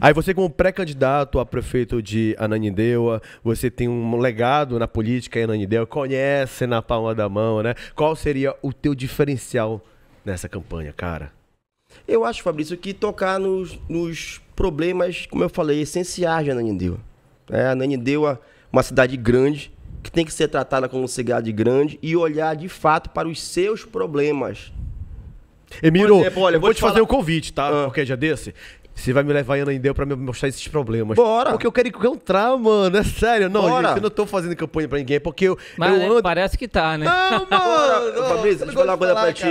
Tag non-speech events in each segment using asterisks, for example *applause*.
Aí você, como pré-candidato a prefeito de Ananindeua, você tem um legado na política em Ananindeua, conhece na palma da mão, né? Qual seria o teu diferencial nessa campanha, cara? Eu acho, Fabrício, que tocar nos, nos problemas, como eu falei, essenciais de Ananindeua. É, Ananindeua uma cidade grande, que tem que ser tratada como cidade grande e olhar de fato para os seus problemas. Emiro, exemplo, olha, vou, vou te falar... fazer um convite, tá? Ah. Porque já desse. Você vai me levar em Anandeu pra me mostrar esses problemas. Bora! Porque eu quero encontrar, mano. É sério. Não, Bora. gente, eu não tô fazendo campanha pra ninguém, é porque eu, Mas, eu é, ando... Parece que tá, né? Não, mano! *laughs* Fabrício, deixa eu falar uma coisa pra ti.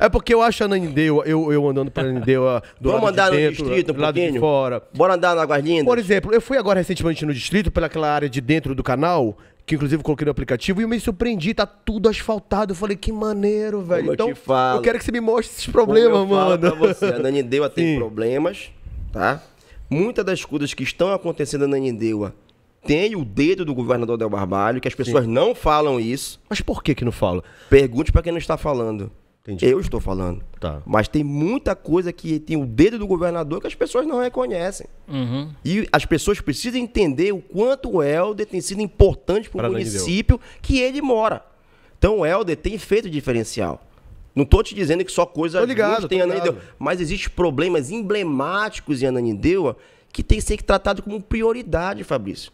É porque eu acho Anandeu, eu, eu andando pra Anandeu ah, do Vamos andar de dentro, no distrito, um lado pouquinho. de fora. Bora andar na Guardinha? Por exemplo, eu fui agora recentemente no distrito, pelaquela área de dentro do canal, que inclusive coloquei no aplicativo, e eu me surpreendi, tá tudo asfaltado. Eu falei, que maneiro, velho. Como então, eu, eu, quero que você me mostre esses problemas, Como eu mano. Falo pra você, a Nani Deu tem *laughs* problemas tá? Muitas das coisas que estão acontecendo na Nindeua tem o dedo do governador Del Barbalho, que as pessoas Sim. não falam isso. Mas por que que não falam? Pergunte para quem não está falando. Entendi. Eu estou falando. Tá. Mas tem muita coisa que tem o dedo do governador que as pessoas não reconhecem. Uhum. E as pessoas precisam entender o quanto o Helder tem sido importante para o município que ele mora. Então o Helder tem feito diferencial. Não tô te dizendo que só coisa ligado, justa Ananindeua, mas existem problemas emblemáticos em Ananindeua que tem que ser tratado como prioridade, Fabrício.